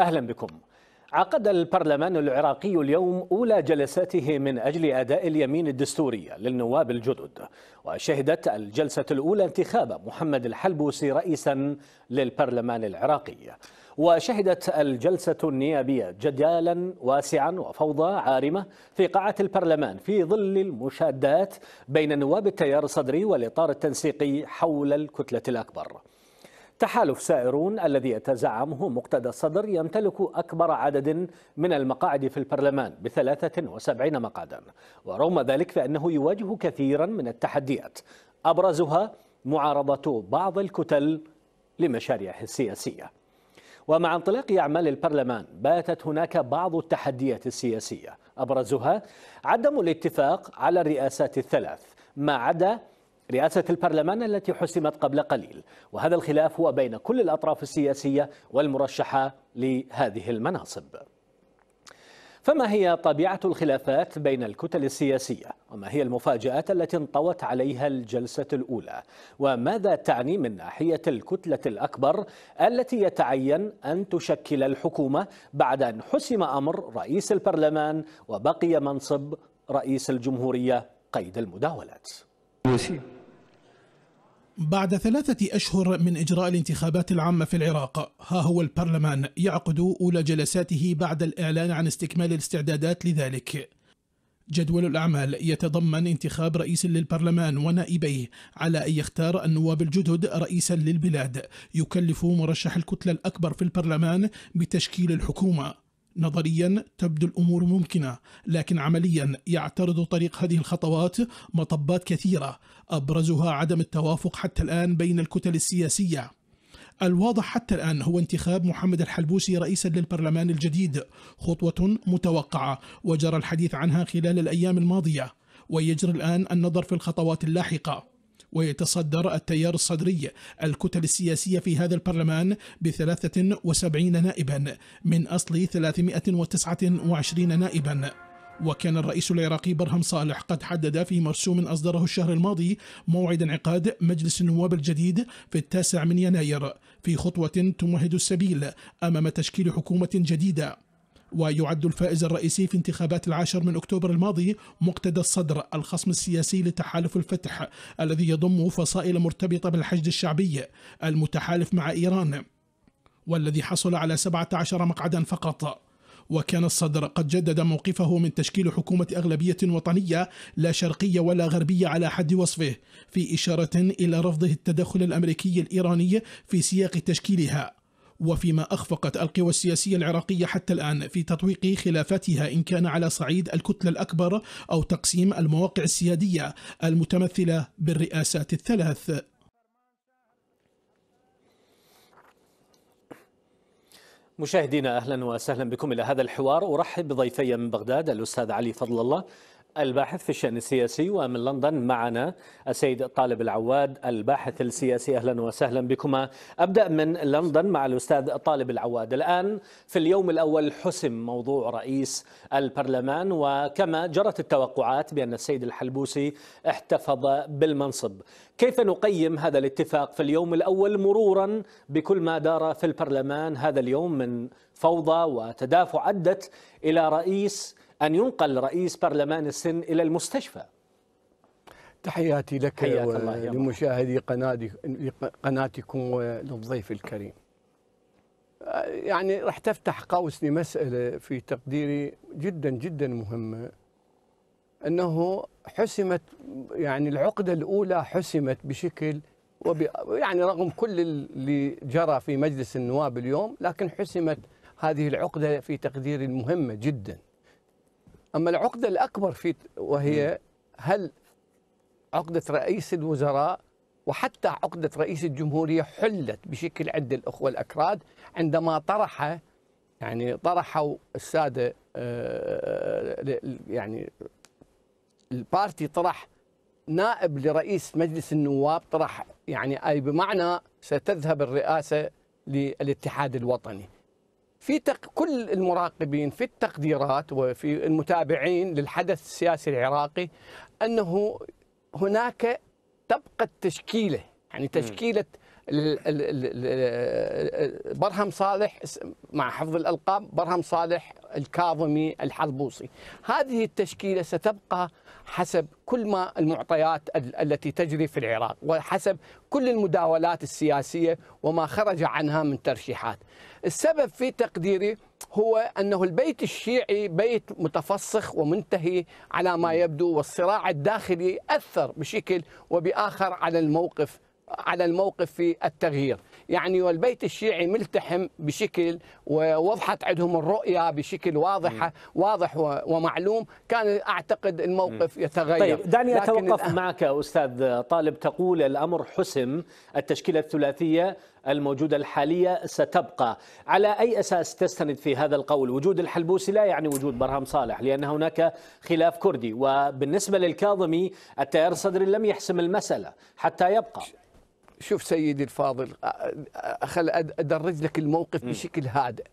أهلا بكم عقد البرلمان العراقي اليوم أولى جلساته من أجل أداء اليمين الدستوري للنواب الجدد وشهدت الجلسة الأولى انتخاب محمد الحلبوسي رئيسا للبرلمان العراقي وشهدت الجلسة النيابية جدالا واسعا وفوضى عارمة في قاعة البرلمان في ظل المشادات بين نواب التيار الصدري والإطار التنسيقي حول الكتلة الأكبر تحالف سائرون الذي يتزعمه مقتدى الصدر يمتلك أكبر عدد من المقاعد في البرلمان ب 73 مقعدا ورغم ذلك فإنه يواجه كثيرا من التحديات أبرزها معارضة بعض الكتل لمشاريعه السياسية ومع انطلاق أعمال البرلمان باتت هناك بعض التحديات السياسية أبرزها عدم الاتفاق على الرئاسات الثلاث ما عدا رئاسة البرلمان التي حسمت قبل قليل وهذا الخلاف هو بين كل الأطراف السياسية والمرشحة لهذه المناصب فما هي طبيعة الخلافات بين الكتل السياسية؟ وما هي المفاجآت التي انطوت عليها الجلسة الأولى؟ وماذا تعني من ناحية الكتلة الأكبر التي يتعين أن تشكل الحكومة بعد أن حسم أمر رئيس البرلمان وبقي منصب رئيس الجمهورية قيد المداولات؟ السلوسي بعد ثلاثة أشهر من إجراء الانتخابات العامة في العراق ها هو البرلمان يعقد أولى جلساته بعد الإعلان عن استكمال الاستعدادات لذلك جدول الأعمال يتضمن انتخاب رئيس للبرلمان ونائبيه على أن يختار النواب الجدد رئيسا للبلاد يكلف مرشح الكتلة الأكبر في البرلمان بتشكيل الحكومة نظريا تبدو الامور ممكنه لكن عمليا يعترض طريق هذه الخطوات مطبات كثيره ابرزها عدم التوافق حتى الان بين الكتل السياسيه الواضح حتى الآن هو انتخاب محمد الحلبوسي رئيسا للبرلمان الجديد خطوة متوقعة وجرى الحديث عنها خلال الأيام الماضية ويجري الآن النظر في الخطوات اللاحقة ويتصدر التيار الصدري الكتل السياسية في هذا البرلمان ب 73 نائبا من أصل 329 نائبا وكان الرئيس العراقي برهم صالح قد حدد في مرسوم أصدره الشهر الماضي موعد انعقاد مجلس النواب الجديد في التاسع من يناير في خطوة تمهد السبيل أمام تشكيل حكومة جديدة ويعد الفائز الرئيسي في انتخابات العاشر من أكتوبر الماضي مقتدى الصدر الخصم السياسي لتحالف الفتح الذي يضم فصائل مرتبطة بالحشد الشعبي المتحالف مع إيران والذي حصل على 17 مقعدا فقط وكان الصدر قد جدد موقفه من تشكيل حكومة أغلبية وطنية لا شرقية ولا غربية على حد وصفه في إشارة إلى رفضه التدخل الأمريكي الإيراني في سياق تشكيلها وفيما أخفقت القوى السياسية العراقية حتى الآن في تطويق خلافاتها إن كان على صعيد الكتلة الأكبر أو تقسيم المواقع السيادية المتمثلة بالرئاسات الثلاث مشاهدينا اهلا وسهلا بكم الى هذا الحوار ارحب بضيفي من بغداد الاستاذ علي فضل الله الباحث في الشأن السياسي ومن لندن معنا السيد طالب العواد الباحث السياسي أهلا وسهلا بكما أبدأ من لندن مع الأستاذ طالب العواد الآن في اليوم الأول حسم موضوع رئيس البرلمان وكما جرت التوقعات بأن السيد الحلبوسي احتفظ بالمنصب كيف نقيم هذا الاتفاق في اليوم الأول مرورا بكل ما دار في البرلمان هذا اليوم من فوضى وتدافع أدت إلى رئيس أن ينقل رئيس برلمان السن إلى المستشفى تحياتي لك حياك الله قناتكم وللضيف الكريم يعني راح تفتح قوس لمسألة في تقديري جدا جدا مهمة أنه حسمت يعني العقدة الأولى حسمت بشكل وب... يعني رغم كل اللي جرى في مجلس النواب اليوم لكن حسمت هذه العقدة في تقديري المهمة جداً أما العقدة الأكبر في وهي هل عقدة رئيس الوزراء وحتى عقدة رئيس الجمهورية حلت بشكل عند الأخوة الأكراد عندما طرح يعني طرحوا السادة آه، يعني البارتي طرح نائب لرئيس مجلس النواب طرح يعني أي بمعنى ستذهب الرئاسة للاتحاد الوطني في تق... كل المراقبين في التقديرات وفي المتابعين للحدث السياسي العراقي انه هناك تبقى التشكيله يعني تشكيله م. برهم صالح مع حفظ الألقاب برهم صالح الكاظمي الحربوصي هذه التشكيلة ستبقى حسب كل ما المعطيات التي تجري في العراق وحسب كل المداولات السياسية وما خرج عنها من ترشيحات السبب في تقديري هو أنه البيت الشيعي بيت متفصخ ومنتهي على ما يبدو والصراع الداخلي أثر بشكل وبآخر على الموقف على الموقف في التغيير يعني والبيت الشيعي ملتحم بشكل ووضحت عندهم الرؤية بشكل واضحة م. واضح ومعلوم كان أعتقد الموقف م. يتغير طيب دعني أتوقف معك أستاذ طالب تقول الأمر حسم التشكيلة الثلاثية الموجودة الحالية ستبقى على أي أساس تستند في هذا القول وجود الحلبوسي لا يعني وجود برهم صالح لأن هناك خلاف كردي وبالنسبة للكاظمي التيار الصدري لم يحسم المسألة حتى يبقى شوف سيدي الفاضل خل ادرج لك الموقف بشكل هادئ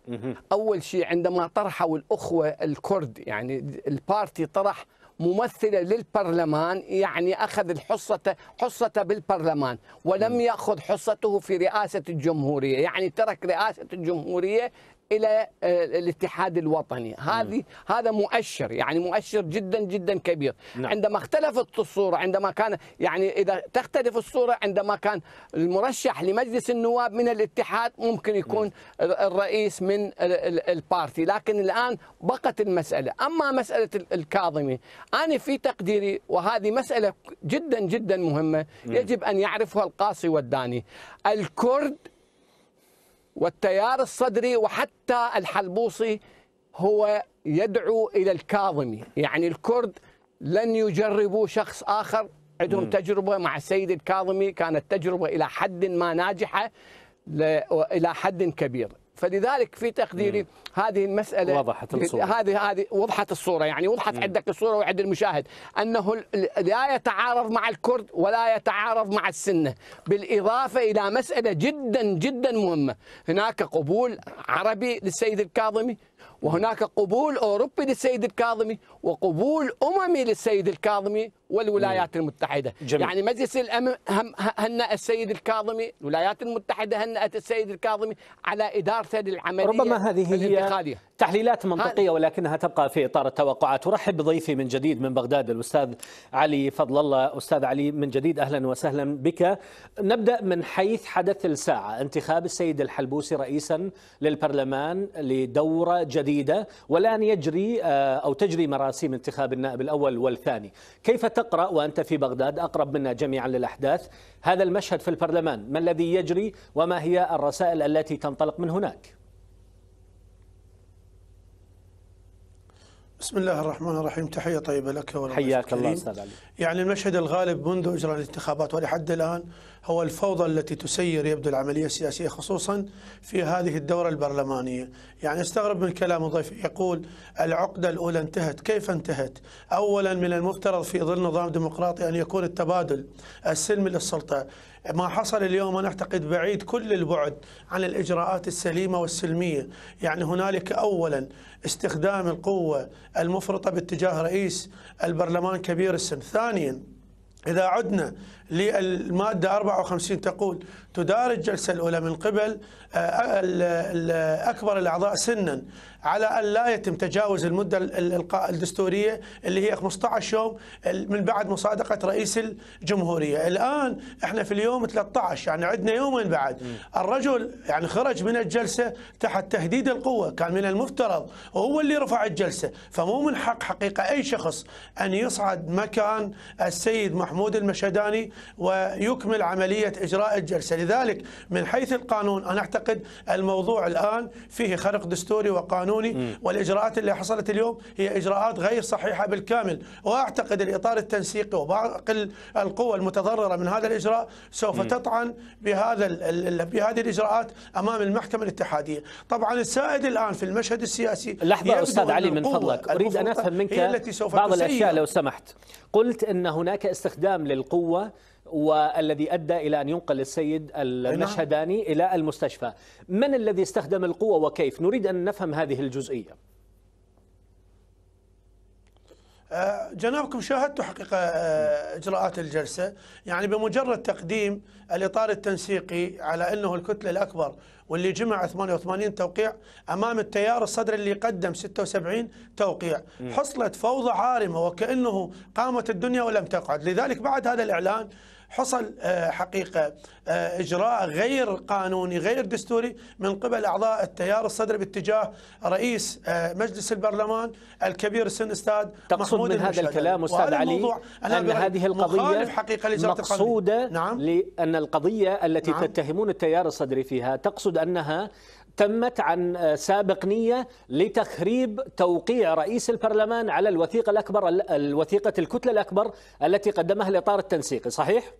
اول شيء عندما طرحوا الاخوه الكرد يعني البارتي طرح ممثلة للبرلمان يعني أخذ الحصة حصة بالبرلمان ولم يأخذ حصته في رئاسة الجمهورية يعني ترك رئاسة الجمهورية الى آه، الاتحاد الوطني هذه هذا مؤشر يعني مؤشر جدا جدا كبير نعم. عندما اختلفت الصوره عندما كان يعني اذا تختلف الصوره عندما كان المرشح لمجلس النواب من الاتحاد ممكن يكون نعم. الرئيس من البارتي لكن الان بقت المساله اما مساله الكاظمي انا في تقديري وهذه مساله جدا جدا مهمه نعم. يجب ان يعرفها القاصي والداني الكرد والتيار الصدري وحتى الحلبوصي هو يدعو الى الكاظمي يعني الكرد لن يجربوا شخص اخر عندهم تجربه مع السيد الكاظمي كانت تجربه الى حد ما ناجحه الى حد كبير فلذلك في تقديري هذه المساله وضحت الصوره هذه هذه وضحت الصوره يعني وضحت مم. عندك الصوره وعند المشاهد انه لا يتعارض مع الكرد ولا يتعارض مع السنه بالاضافه الى مساله جدا جدا مهمه هناك قبول عربي للسيد الكاظمي وهناك قبول اوروبي للسيد الكاظمي وقبول اممي للسيد الكاظمي والولايات مم. المتحدة جميل. يعني مجلس الأمن هم هنأ السيد الكاظمي الولايات المتحدة هنأت السيد الكاظمي على إدارة العملية ربما هذه هي تحليلات منطقية ولكنها تبقى في إطار التوقعات أرحب بضيفي من جديد من بغداد الأستاذ علي فضل الله أستاذ علي من جديد أهلا وسهلا بك نبدأ من حيث حدث الساعة انتخاب السيد الحلبوسي رئيسا للبرلمان لدورة جديدة والآن يجري آه، أو تجري مراسيم انتخاب النائب الأول والثاني كيف تقرأ وأنت في بغداد أقرب منا جميعا للأحداث هذا المشهد في البرلمان ما الذي يجري وما هي الرسائل التي تنطلق من هناك بسم الله الرحمن الرحيم تحية طيبة لك حياك الله أستاذ علي يعني المشهد الغالب منذ إجراء الانتخابات ولحد الآن هو الفوضى التي تسير يبدو العملية السياسية خصوصا في هذه الدورة البرلمانية يعني استغرب من كلام الضيف يقول العقدة الأولى انتهت كيف انتهت أولا من المفترض في ظل نظام ديمقراطي أن يكون التبادل السلمي للسلطة ما حصل اليوم أنا أعتقد بعيد كل البعد عن الإجراءات السليمة والسلمية يعني هنالك أولا استخدام القوة المفرطة باتجاه رئيس البرلمان كبير السن ثانيا إذا عدنا للمادة 54 تقول تدار الجلسة الأولى من قبل آه، آه، أكبر الأعضاء سنا على ان لا يتم تجاوز المده الدستوريه اللي هي 15 يوم من بعد مصادقه رئيس الجمهوريه، الان احنا في اليوم 13 يعني عندنا يومين بعد، الرجل يعني خرج من الجلسه تحت تهديد القوه، كان من المفترض وهو اللي رفع الجلسه، فمو من حق حقيقه اي شخص ان يصعد مكان السيد محمود المشداني ويكمل عمليه اجراء الجلسه، لذلك من حيث القانون انا اعتقد الموضوع الان فيه خرق دستوري وقانون القانوني م. والإجراءات اللي حصلت اليوم هي إجراءات غير صحيحة بالكامل وأعتقد الإطار التنسيقي وباقي القوى المتضررة من هذا الإجراء سوف م. تطعن بهذا بهذه الإجراءات أمام المحكمة الاتحادية طبعا السائد الآن في المشهد السياسي لحظة أستاذ علي من فضلك أريد أن أفهم منك بعض الأشياء لو سمحت قلت أن هناك استخدام للقوة والذي أدى إلى أن ينقل السيد نعم. المشهداني إلى المستشفى من الذي استخدم القوة وكيف نريد أن نفهم هذه الجزئية أه، جنابكم شاهدتوا حقيقة أه، إجراءات الجلسة يعني بمجرد تقديم الإطار التنسيقي على أنه الكتلة الأكبر واللي جمع 88 توقيع أمام التيار الصدر اللي قدم 76 توقيع حصلت فوضى عارمة وكأنه قامت الدنيا ولم تقعد لذلك بعد هذا الإعلان حصل آه، حقيقة آه، إجراء غير قانوني غير دستوري من قبل أعضاء التيار الصدري باتجاه رئيس آه، مجلس البرلمان الكبير السن أستاذ تقصد محمود من هذا الكلام أستاذ علي أن هذه القضية حقيقة مقصودة نعم لأن القضية التي نعم تتهمون التيار الصدري فيها تقصد أنها تمت عن آه، سابق نية لتخريب توقيع رئيس البرلمان على الوثيقة الأكبر الوثيقة الكتلة الأكبر التي قدمها الإطار التنسيقي صحيح؟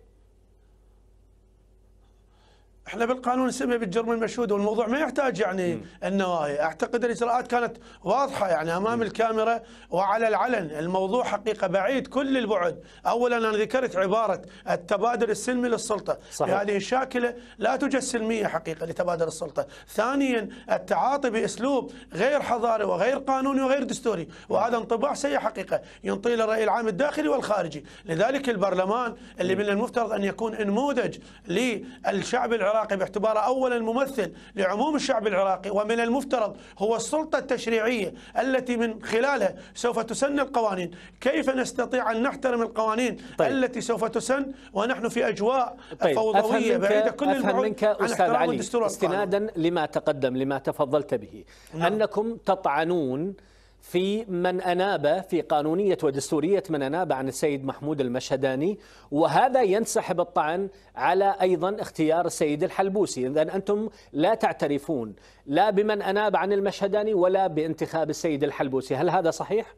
احنا بالقانون نسميه بالجرم المشهود والموضوع ما يحتاج يعني النواهي اعتقد الاجراءات كانت واضحه يعني امام م. الكاميرا وعلى العلن الموضوع حقيقه بعيد كل البعد اولا انا ذكرت عباره التبادل السلمي للسلطه صحيح. هذه الشاكله لا توجد سلميه حقيقه لتبادل السلطه ثانيا التعاطي باسلوب غير حضاري وغير قانوني وغير دستوري وهذا انطباع سيء حقيقه ينطي للراي العام الداخلي والخارجي لذلك البرلمان اللي من المفترض ان يكون نموذج للشعب العراقي العراقي باعتباره أولا ممثل لعموم الشعب العراقي ومن المفترض هو السلطة التشريعية التي من خلالها سوف تسن القوانين كيف نستطيع أن نحترم القوانين طيب. التي سوف تسن ونحن في أجواء طيب. فوضوية بعيدة كل البعد منك عن أستاذ علي استنادا لما تقدم لما تفضلت به نعم. أنكم تطعنون في من أناب في قانونية ودستورية من أناب عن السيد محمود المشهداني وهذا ينسحب الطعن على أيضا اختيار السيد الحلبوسي إذا أنتم لا تعترفون لا بمن أناب عن المشهداني ولا بانتخاب السيد الحلبوسي هل هذا صحيح؟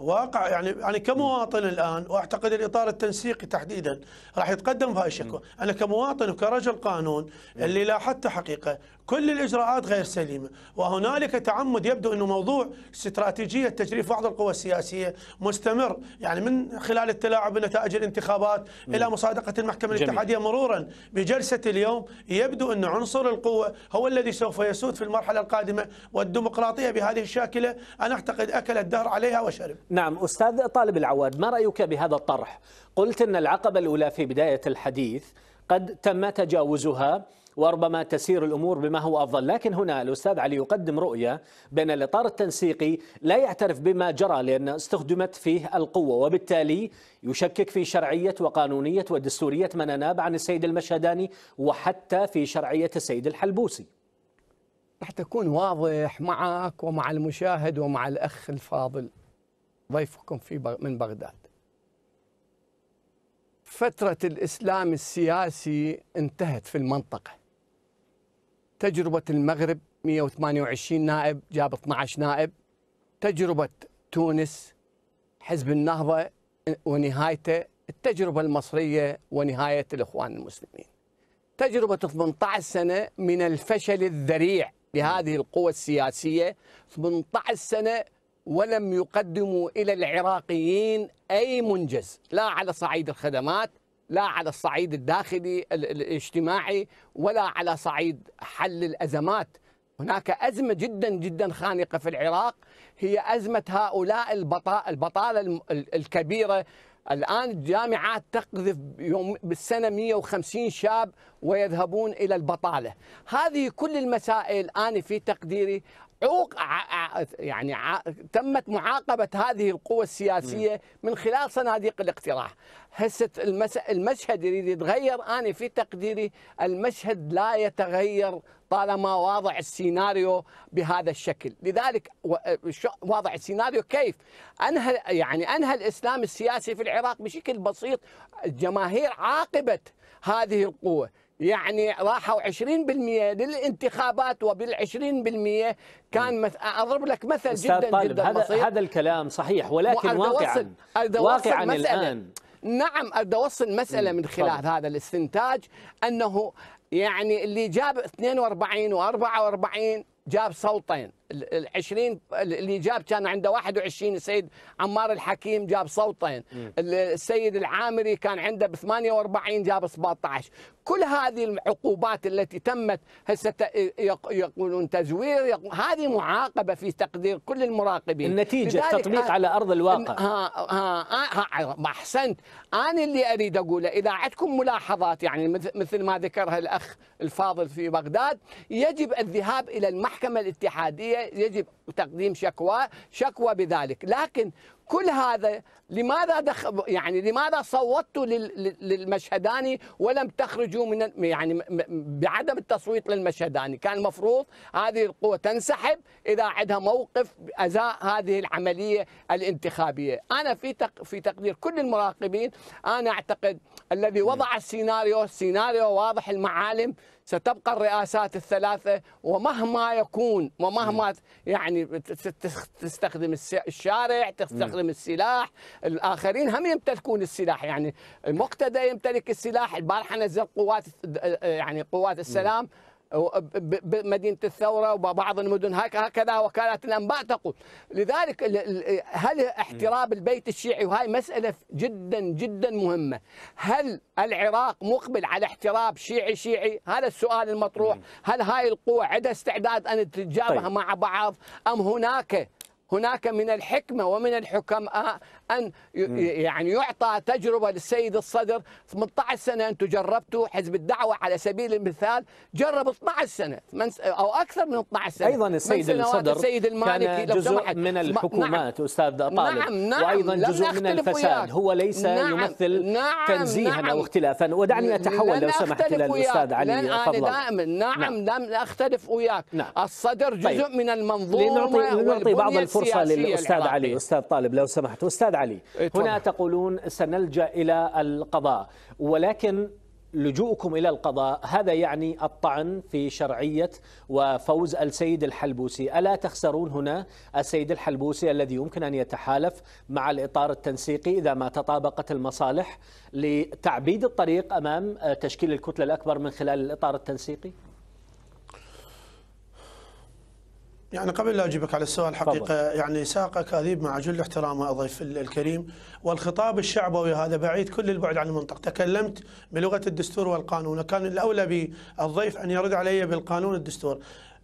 واقع يعني يعني كمواطن الان واعتقد الاطار التنسيقي تحديدا راح يتقدم في هاي الشكوى، انا كمواطن وكرجل قانون اللي لاحظته حقيقه كل الإجراءات غير سليمة وهنالك تعمد يبدو أنه موضوع استراتيجية تجريف بعض القوى السياسية مستمر يعني من خلال التلاعب بنتائج الانتخابات م. إلى مصادقة المحكمة جميل. الاتحادية مرورا بجلسة اليوم يبدو أن عنصر القوة هو الذي سوف يسود في المرحلة القادمة والديمقراطية بهذه الشاكلة أنا أعتقد أكل الدهر عليها وشرب نعم أستاذ طالب العواد ما رأيك بهذا الطرح قلت أن العقبة الأولى في بداية الحديث قد تم تجاوزها وربما تسير الأمور بما هو أفضل لكن هنا الأستاذ علي يقدم رؤية بأن الإطار التنسيقي لا يعترف بما جرى لأن استخدمت فيه القوة وبالتالي يشكك في شرعية وقانونية ودستورية من أناب عن السيد المشهداني وحتى في شرعية السيد الحلبوسي راح تكون واضح معك ومع المشاهد ومع الأخ الفاضل ضيفكم في من بغداد فترة الإسلام السياسي انتهت في المنطقة تجربة المغرب 128 نائب جاب 12 نائب تجربة تونس حزب النهضة ونهايته التجربة المصرية ونهاية الإخوان المسلمين تجربة 18 سنة من الفشل الذريع لهذه القوى السياسية 18 سنة ولم يقدموا إلى العراقيين أي منجز لا على صعيد الخدمات لا على الصعيد الداخلي الاجتماعي ولا على صعيد حل الازمات هناك ازمه جدا جدا خانقه في العراق هي ازمه هؤلاء البطاله الكبيره الان الجامعات تقذف يوم بالسنه 150 شاب ويذهبون الى البطاله، هذه كل المسائل انا في تقديري يعني تمت معاقبه هذه القوى السياسيه من خلال صناديق الاقتراع هسه المشهد يريد يتغير انا في تقديري المشهد لا يتغير طالما واضع السيناريو بهذا الشكل لذلك واضع السيناريو كيف انهى يعني انهى الاسلام السياسي في العراق بشكل بسيط الجماهير عاقبت هذه القوه يعني راحوا 20% للانتخابات وبال20% كان مث... اضرب لك مثل جدا طالب جدا هذا بسيط هذا الكلام صحيح ولكن واقعا واقعا الان نعم أريد أوصل مسألة من خلال طبعا. هذا الاستنتاج أنه يعني اللي جاب 42 و44 جاب صوتين ال 20 اللي جاب كان عنده 21 السيد عمار الحكيم جاب صوتين السيد العامري كان عنده ب 48 جاب 17 كل هذه العقوبات التي تمت هسه يقولون تزوير يقول هذه معاقبه في تقدير كل المراقبين النتيجه التطبيق على ارض الواقع ها, ها, ها احسنت انا اللي اريد اقوله اذا عندكم ملاحظات يعني مثل ما ذكرها الاخ الفاضل في بغداد يجب الذهاب الى المحكمه المحكمة الاتحادية يجب تقديم شكوى شكوى بذلك لكن كل هذا لماذا دخ... يعني لماذا صوتوا لل... للمشهداني ولم تخرجوا من يعني بعدم التصويت للمشهداني كان المفروض هذه القوة تنسحب إذا عندها موقف أزاء هذه العملية الانتخابية أنا في تق... في تقدير كل المراقبين أنا أعتقد الذي وضع السيناريو سيناريو واضح المعالم ستبقى الرئاسات الثلاثة ومهما يكون ومهما يعني تستخدم الشارع تستخدم يحرم السلاح الاخرين هم يمتلكون السلاح يعني المقتدى يمتلك السلاح البارحه نزل قوات يعني قوات السلام بمدينه الثوره وبعض المدن هكذا وكالات الانباء تقول لذلك هل احتراب البيت الشيعي وهي مساله جدا جدا مهمه هل العراق مقبل على احتراب شيعي شيعي هذا السؤال المطروح هل هاي القوى عندها استعداد ان تتجابه طيب. مع بعض ام هناك هناك من الحكمه ومن الحكم آه، ان يعني يعطى تجربه للسيد الصدر 18 سنه انتم جربتوا حزب الدعوه على سبيل المثال جرب 12 سنه او اكثر من 12 سنه ايضا السيد الصدر السيد المالكي كان جزء لو سمحت من نعم. الحكومات نعم استاذ طالب نعم نعم وايضا جزء من الفساد وياك. هو ليس نعم يمثل نعم تنزيها نعم او اختلافا ودعني اتحول لو سمحت الى الاستاذ علي فضلا نعم, نعم لم اختلف وياك نعم. الصدر جزء طيب. من المنظومه لنعطي, لنعطي بعض الفرص فرصة للأستاذ الحراقية. علي أستاذ طالب لو سمحت أستاذ علي إيه هنا تقولون سنلجأ إلى القضاء ولكن لجوءكم إلى القضاء هذا يعني الطعن في شرعية وفوز السيد الحلبوسي ألا تخسرون هنا السيد الحلبوسي الذي يمكن أن يتحالف مع الإطار التنسيقي إذا ما تطابقت المصالح لتعبيد الطريق أمام تشكيل الكتلة الأكبر من خلال الإطار التنسيقي؟ يعني قبل لا اجيبك على السؤال حقيقه طبعا. يعني ساق اكاذيب مع جل احترامه الضيف الكريم والخطاب الشعبوي هذا بعيد كل البعد عن المنطق، تكلمت بلغه الدستور والقانون، كان الاولى بالضيف ان يرد علي بالقانون الدستور.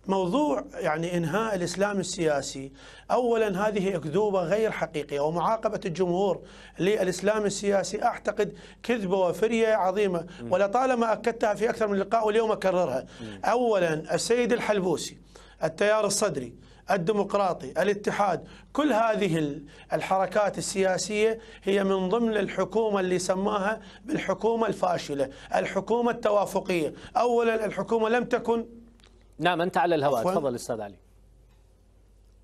موضوع يعني انهاء الاسلام السياسي اولا هذه اكذوبه غير حقيقيه ومعاقبه الجمهور للاسلام السياسي اعتقد كذبه وفريه عظيمه ولطالما اكدتها في اكثر من لقاء واليوم اكررها. اولا السيد الحلبوسي التيار الصدري الديمقراطي الاتحاد كل هذه الحركات السياسية هي من ضمن الحكومة اللي سماها بالحكومة الفاشلة الحكومة التوافقية أولا الحكومة لم تكن نعم أنت على الهواء تفضل أستاذ علي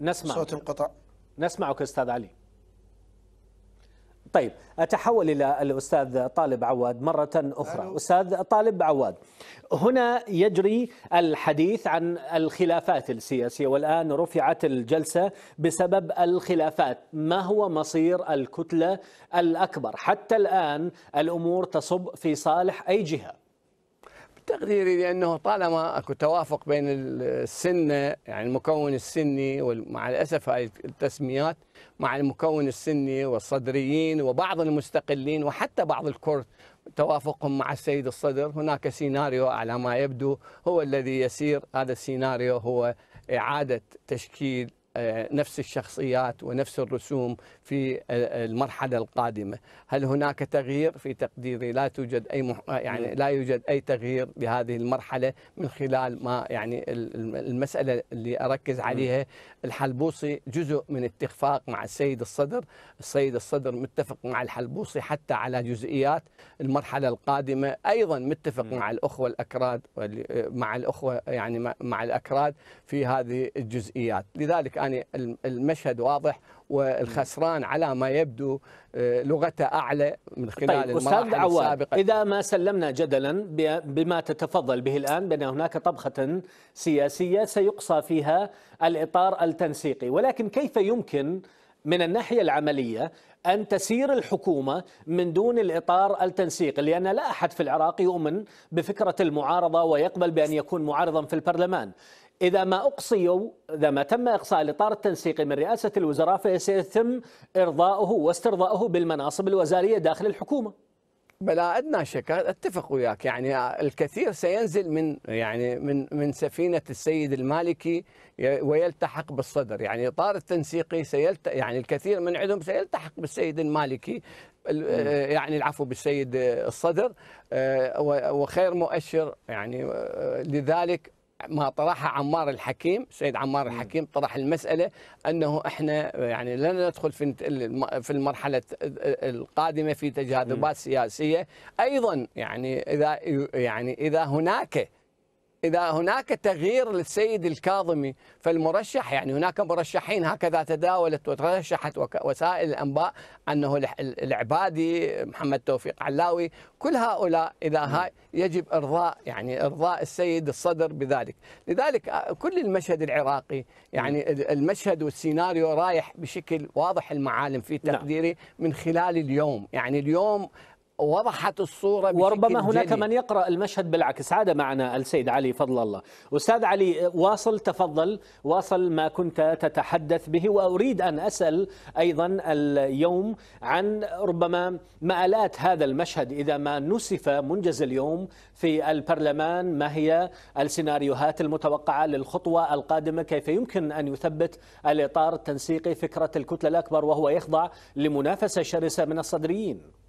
نسمع صوت انقطع نسمعك أستاذ علي طيب أتحول إلى الأستاذ طالب عواد مرة أخرى أستاذ طالب عواد هنا يجري الحديث عن الخلافات السياسية والآن رفعت الجلسة بسبب الخلافات ما هو مصير الكتلة الأكبر حتى الآن الأمور تصب في صالح أي جهة تقديري لانه طالما اكو توافق بين السنه يعني المكون السني ومع الاسف هاي التسميات مع المكون السني والصدريين وبعض المستقلين وحتى بعض الكرد توافقهم مع السيد الصدر هناك سيناريو على ما يبدو هو الذي يسير هذا السيناريو هو اعاده تشكيل آه، نفس الشخصيات ونفس الرسوم في آه، آه، المرحله القادمه، هل هناك تغيير في تقديري؟ لا توجد اي مح... يعني نعم. لا يوجد اي تغيير بهذه المرحله من خلال ما يعني المساله اللي اركز نعم. عليها الحلبوسي جزء من اتفاق مع السيد الصدر، السيد الصدر متفق مع الحلبوسي حتى على جزئيات المرحله القادمه، ايضا متفق نعم. مع الاخوه الاكراد مع الاخوه يعني مع الاكراد في هذه الجزئيات، لذلك يعني المشهد واضح والخسران على ما يبدو آه، لغته أعلى من خلال طيب المراحل عوار السابقة إذا ما سلمنا جدلا بما تتفضل به الآن بأن هناك طبخة سياسية سيقصى فيها الإطار التنسيقي ولكن كيف يمكن من الناحية العملية أن تسير الحكومة من دون الإطار التنسيقي لأن لا أحد في العراق يؤمن بفكرة المعارضة ويقبل بأن يكون معارضا في البرلمان إذا ما أقصيوا إذا ما تم إقصاء الإطار التنسيقي من رئاسة الوزراء فسيتم إرضاؤه واسترضاؤه بالمناصب الوزارية داخل الحكومة بلا ادنى شك اتفق وياك يعني الكثير سينزل من يعني من من سفينه السيد المالكي ويلتحق بالصدر يعني اطار التنسيقي سيلت يعني الكثير من عندهم سيلتحق بالسيد المالكي آه، يعني العفو بالسيد الصدر آه، وخير مؤشر يعني آه، لذلك ما طرحها عمار الحكيم سيد عمار الحكيم طرح المسألة أنه إحنا يعني لن ندخل في في المرحلة القادمة في تجاذبات سياسية أيضا يعني إذا يعني إذا هناك إذا هناك تغيير للسيد الكاظمي فالمرشح يعني هناك مرشحين هكذا تداولت وترشحت وسائل الأنباء أنه العبادي محمد توفيق علاوي كل هؤلاء إذا هاي يجب إرضاء يعني إرضاء السيد الصدر بذلك لذلك آه، كل المشهد العراقي يعني المشهد والسيناريو رايح بشكل واضح المعالم في نعم. تقديري من خلال اليوم يعني اليوم وضحت الصورة بشكل وربما هناك من يقرأ المشهد بالعكس عاد معنا السيد علي فضل الله أستاذ علي واصل تفضل واصل ما كنت تتحدث به وأريد أن أسأل أيضا اليوم عن ربما مآلات هذا المشهد إذا ما نسف منجز اليوم في البرلمان ما هي السيناريوهات المتوقعة للخطوة القادمة كيف يمكن أن يثبت الإطار التنسيقي فكرة الكتلة الأكبر وهو يخضع لمنافسة شرسة من الصدريين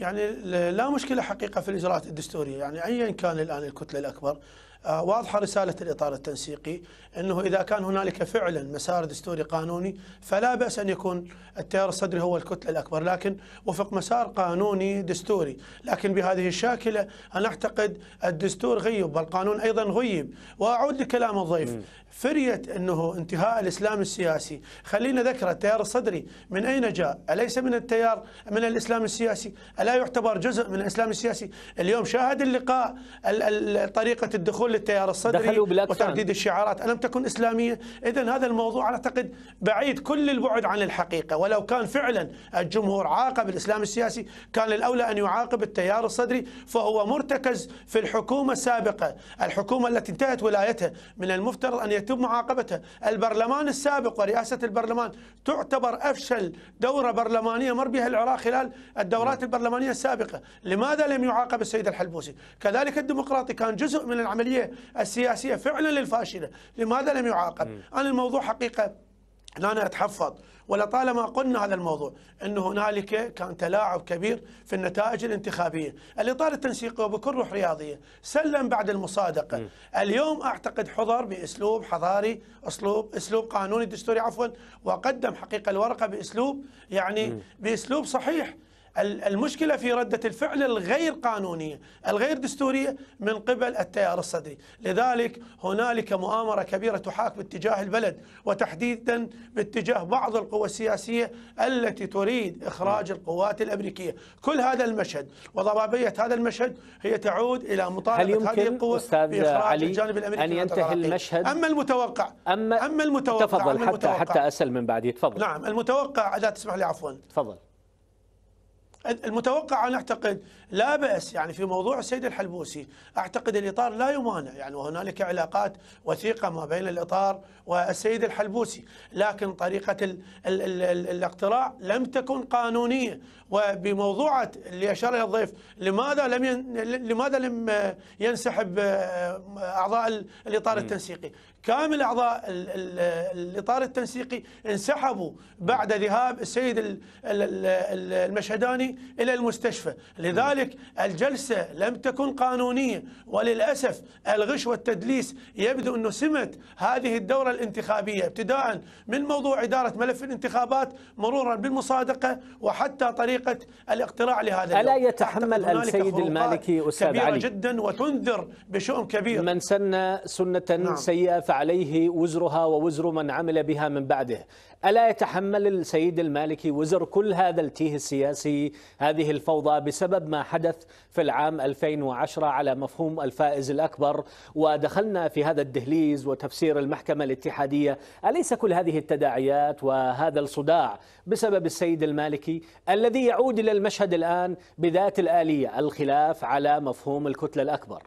يعني لا مشكله حقيقه في الاجراءات الدستوريه يعني ايا كان الان الكتله الاكبر آه، واضحه رساله الاطار التنسيقي انه اذا كان هنالك فعلا مسار دستوري قانوني فلا باس ان يكون التيار الصدري هو الكتله الاكبر لكن وفق مسار قانوني دستوري لكن بهذه الشاكله انا اعتقد الدستور غيب والقانون ايضا غيب واعود لكلام الضيف فريت أنه انتهاء الإسلام السياسي خلينا ذكر التيار الصدري من أين جاء أليس من التيار من الإسلام السياسي ألا يعتبر جزء من الإسلام السياسي اليوم شاهد اللقاء طريقة الدخول للتيار الصدري وترديد الشعارات ألم تكن إسلامية إذا هذا الموضوع أعتقد بعيد كل البعد عن الحقيقة ولو كان فعلا الجمهور عاقب الإسلام السياسي كان الأولى أن يعاقب التيار الصدري فهو مرتكز في الحكومة السابقة الحكومة التي انتهت ولايتها من المفترض أن يت يتم معاقبته البرلمان السابق ورئاسة البرلمان تعتبر أفشل دورة برلمانية مر بها العراق خلال الدورات نعم. البرلمانية السابقة لماذا لم يعاقب السيد الحلبوسي كذلك الديمقراطي كان جزء من العملية السياسية فعلا الفاشلة لماذا لم يعاقب أنا الموضوع حقيقة لا أنا أتحفظ ولطالما قلنا هذا الموضوع أن هنالك كان تلاعب كبير في النتائج الانتخابية الإطار التنسيقي وبكل روح رياضية سلم بعد المصادقة م. اليوم أعتقد حضر بأسلوب حضاري أسلوب أسلوب قانوني دستوري عفوا وقدم حقيقة الورقة بأسلوب يعني م. بأسلوب صحيح المشكلة في ردة الفعل الغير قانونية الغير دستورية من قبل التيار الصدري لذلك هنالك مؤامرة كبيرة تحاك باتجاه البلد وتحديدا باتجاه بعض القوى السياسية التي تريد إخراج القوات الأمريكية كل هذا المشهد وضبابية هذا المشهد هي تعود إلى مطالبة هذه القوى بإخراج علي الجانب الأمريكي أن ينتهي المشهد أما المتوقع أما, أما المتوقع تفضل أما المتوقع حتى, حتى أسأل من بعدي تفضل نعم المتوقع إذا تسمح لي عفوا تفضل المتوقع أنا أعتقد لا بأس يعني في موضوع السيد الحلبوسي أعتقد الإطار لا يمانع يعني وهنالك علاقات وثيقة ما بين الإطار والسيد الحلبوسي لكن طريقة الـ الـ الـ الـ الاقتراع لم تكن قانونية وبموضوعة اللي أشار إلى الضيف لماذا لم لماذا لم ينسحب آه، أعضاء الإطار التنسيقي كامل اعضاء الاطار التنسيقي انسحبوا بعد ذهاب السيد المشهداني الى المستشفى، لذلك الجلسه لم تكن قانونيه وللاسف الغش والتدليس يبدو انه سمه هذه الدوره الانتخابيه ابتداء من موضوع اداره ملف الانتخابات مرورا بالمصادقه وحتى طريقه الاقتراع لهذا الا يتحمل السيد المالكي استاذ كبيرة علي كبيره جدا وتنذر بشؤم كبير من سن سنه نعم. سيئه عليه وزرها ووزر من عمل بها من بعده ألا يتحمل السيد المالكي وزر كل هذا التيه السياسي هذه الفوضى بسبب ما حدث في العام 2010 على مفهوم الفائز الأكبر ودخلنا في هذا الدهليز وتفسير المحكمة الاتحادية أليس كل هذه التداعيات وهذا الصداع بسبب السيد المالكي الذي يعود إلى المشهد الآن بذات الآلية الخلاف على مفهوم الكتلة الأكبر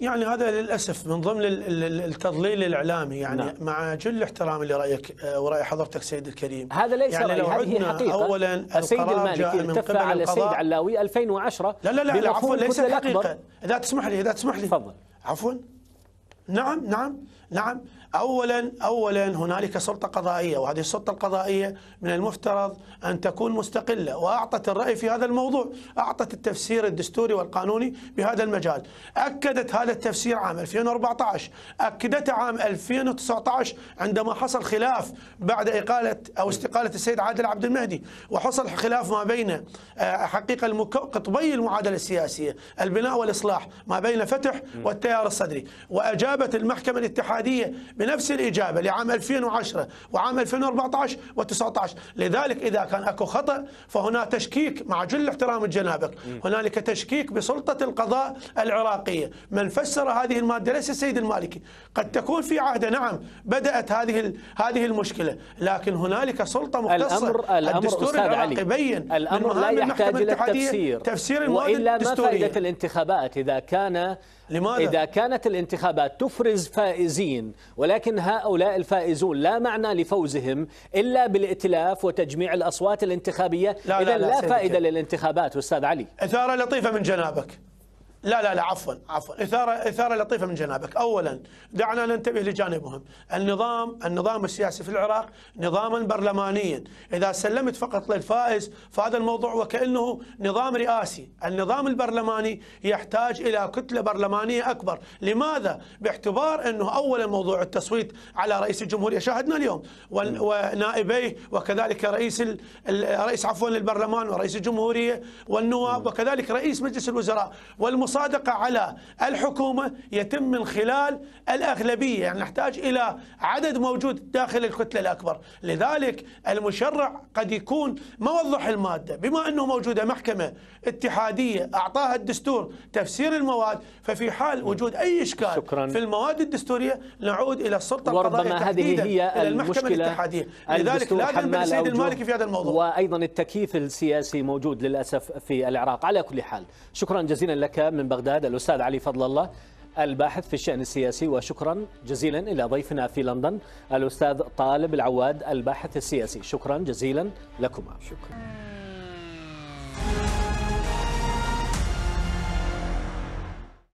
يعني هذا للاسف من ضمن التضليل الاعلامي يعني نعم. مع جل احترامي لرايك آه، وراي حضرتك سيد الكريم هذا ليس يعني لو هذه حقيقه اولا السيد المالكي التفى على السيد علاوي 2010 لا لا لا, لا عفوا ليس حقيقه اذا تسمح لي اذا تسمح لي تفضل عفوا نعم نعم نعم أولا أولا هنالك سلطة قضائية وهذه السلطة القضائية من المفترض أن تكون مستقلة وأعطت الرأي في هذا الموضوع أعطت التفسير الدستوري والقانوني بهذا المجال أكدت هذا التفسير عام 2014 أكدت عام 2019 عندما حصل خلاف بعد إقالة أو استقالة السيد عادل عبد المهدي وحصل خلاف ما بين آه، حقيقة قطبي المعادلة السياسية البناء والإصلاح ما بين فتح والتيار الصدري وأجاب أجابت المحكمة الاتحادية بنفس الإجابة لعام 2010 وعام 2014 و19 لذلك إذا كان أكو خطأ فهنا تشكيك مع جل احترام الجنابك هنالك تشكيك بسلطة القضاء العراقية من فسر هذه المادة ليس السيد المالكي قد تكون في عهده نعم بدأت هذه هذه المشكلة لكن هنالك سلطة مختصة الأمر الدستور العراقي بين الأمر لا يحتاج إلى تفسير تفسير المادة وإلا ما فائدة الانتخابات إذا كان لماذا؟ إذا كانت الانتخابات تفرز فائزين ولكن هؤلاء الفائزون لا معنى لفوزهم إلا بالائتلاف وتجميع الأصوات الانتخابية إذا لا, لا, لا, لا فائدة للانتخابات أستاذ علي إثارة لطيفة من جنابك لا لا لا عفوا عفوا إثارة إثارة لطيفة من جنابك أولا دعنا ننتبه لجانب مهم النظام النظام السياسي في العراق نظاما برلمانيا إذا سلمت فقط للفائز فهذا الموضوع وكأنه نظام رئاسي النظام البرلماني يحتاج إلى كتلة برلمانية أكبر لماذا؟ باعتبار أنه أولا موضوع التصويت على رئيس الجمهورية شاهدنا اليوم ونائبيه وكذلك رئيس رئيس عفوا البرلمان ورئيس الجمهورية والنواب وكذلك رئيس مجلس الوزراء والمص المصادقة على الحكومة يتم من خلال الأغلبية يعني نحتاج إلى عدد موجود داخل الكتلة الأكبر لذلك المشرع قد يكون ما وضح المادة بما أنه موجودة محكمة اتحادية أعطاها الدستور تفسير المواد ففي حال نعم. وجود أي إشكال شكرا. في المواد الدستورية نعود إلى السلطة القضائية هذه هي إلى المحكمة الاتحادية لذلك لا ننبه السيد المالكي في هذا الموضوع وأيضا التكييف السياسي موجود للأسف في العراق على كل حال شكرا جزيلا لك من من بغداد الأستاذ علي فضل الله الباحث في الشأن السياسي وشكرا جزيلا إلى ضيفنا في لندن الأستاذ طالب العواد الباحث السياسي شكرا جزيلا لكما شكرا